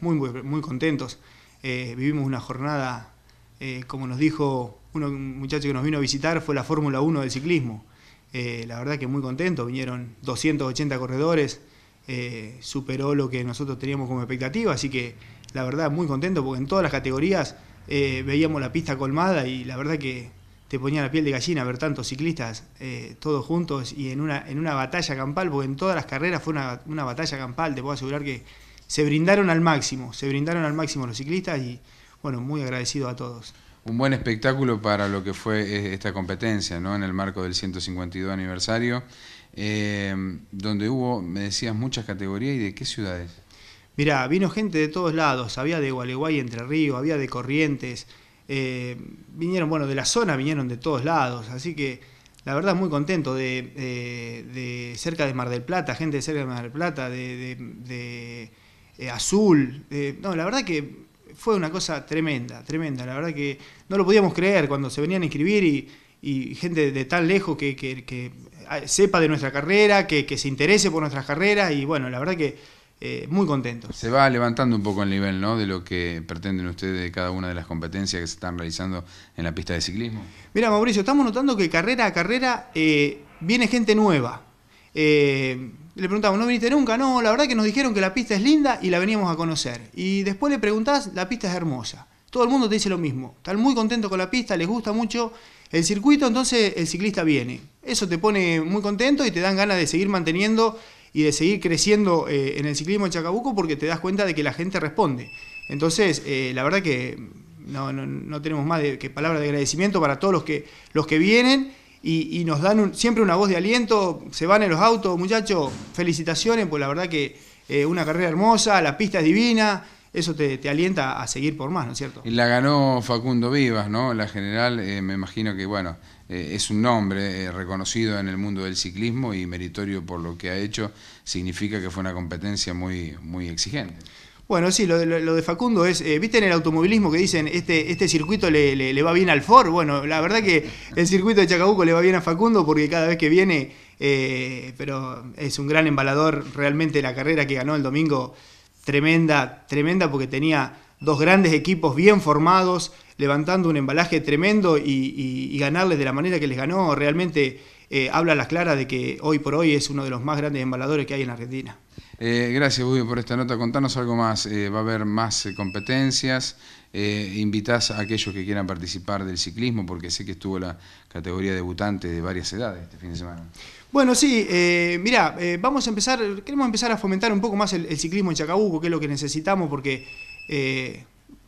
muy, muy, contentos. Eh, vivimos una jornada, eh, como nos dijo uno, un muchacho que nos vino a visitar, fue la Fórmula 1 del ciclismo. Eh, la verdad que muy contento vinieron 280 corredores, superó lo que nosotros teníamos como expectativa, así que la verdad muy contento porque en todas las categorías veíamos la pista colmada y la verdad que te ponía la piel de gallina ver tantos ciclistas todos juntos y en una, en una batalla campal, porque en todas las carreras fue una, una batalla campal, te puedo asegurar que se brindaron al máximo, se brindaron al máximo los ciclistas y bueno, muy agradecido a todos. Un buen espectáculo para lo que fue eh, esta competencia, ¿no? En el marco del 152 aniversario, eh, donde hubo, me decías, muchas categorías y de qué ciudades. Mirá, vino gente de todos lados, había de Gualeguay, Entre Ríos, había de Corrientes, eh, vinieron, bueno, de la zona vinieron de todos lados, así que la verdad muy contento de, cerca de Mar del Plata, gente de cerca de Mar del Plata, de eh, azul. Eh, no, la verdad que fue una cosa tremenda, tremenda. La verdad que no lo podíamos creer cuando se venían a inscribir y, gente de tan lejos que, ah, sepa de nuestra carrera, que, se interese por nuestras carreras y bueno, la verdad que eh, muy contento. Se va levantando un poco el nivel ¿no? de lo que pretenden ustedes de cada una de las competencias que se están realizando en la pista de ciclismo. Mira Mauricio, estamos notando que carrera a carrera viene gente nueva le preguntamos, ¿no viniste nunca? No, la verdad que nos dijeron que la pista es linda y la veníamos a conocer. Y después le preguntás, la pista es hermosa. Todo el mundo te dice lo mismo. Están muy contentos con la pista, les gusta mucho el circuito, entonces el ciclista viene. Eso te pone muy contento y te dan ganas de seguir manteniendo y de seguir creciendo eh, en el ciclismo en Chacabuco porque te das cuenta de que la gente responde. Entonces, eh, la verdad que no, no, tenemos más que palabras de agradecimiento para todos los que, los que vienen y, nos dan siempre una voz de aliento, se van en los autos, muchachos, felicitaciones, pues la verdad que eh, una carrera hermosa, la pista es divina, eso te, alienta a seguir por más, ¿no es cierto? Y la ganó Facundo Vivas, ¿no? La general, eh, me imagino que, bueno, eh, es un nombre reconocido en el mundo del ciclismo y meritorio por lo que ha hecho, significa que fue una competencia muy, muy exigente. Bueno, sí, lo de, lo de Facundo es, eh, ¿viste en el automovilismo que dicen este, este circuito le, va bien al Ford? Bueno, la verdad que el circuito de Chacabuco le va bien a Facundo porque cada vez que viene, eh, pero es un gran embalador realmente la carrera que ganó el domingo, tremenda, tremenda porque tenía dos grandes equipos bien formados, levantando un embalaje tremendo y, ganarles de la manera que les ganó, realmente eh, habla a las claras de que hoy por hoy es uno de los más grandes embaladores que hay en Argentina. Eh, gracias, Budio, por esta nota. Contanos algo más. Eh, ¿Va a haber más eh, competencias? ¿Invitás a aquellos que quieran participar del ciclismo? Porque sé que estuvo la categoría debutante de varias edades este fin de semana. Bueno, sí, mira, vamos a empezar, queremos empezar a fomentar un poco más el, ciclismo en Chacabuco, que es lo que necesitamos, porque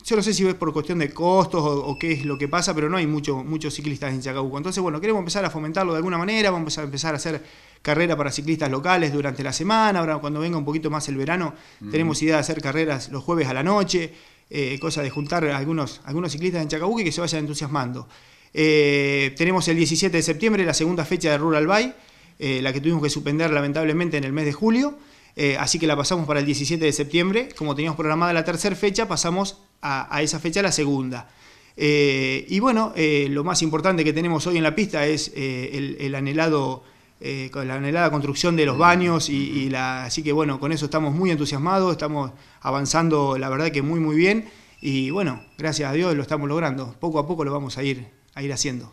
yo no sé si es por cuestión de costos o, qué es lo que pasa, pero no hay muchos ciclistas en Chacabuco. Entonces, bueno, queremos empezar a fomentarlo de alguna manera, vamos a empezar a hacer carrera para ciclistas locales durante la semana, ahora cuando venga un poquito más el verano, tenemos idea de hacer carreras los jueves a la noche, eh, cosa de juntar a algunos, algunos ciclistas en Chacabuque que se vayan entusiasmando. Eh, tenemos el 17 de septiembre la segunda fecha de Rural Bay, eh, la que tuvimos que suspender lamentablemente en el mes de julio, así que la pasamos para el 17 de septiembre, como teníamos programada la tercera fecha, pasamos a, esa fecha la segunda. y bueno, lo más importante que tenemos hoy en la pista es el, anhelado eh, con la anhelada construcción de los baños y, la, así que bueno, con eso estamos muy entusiasmados, estamos avanzando la verdad que muy muy bien y bueno, gracias a Dios lo estamos logrando, poco a poco lo vamos a ir, a ir haciendo.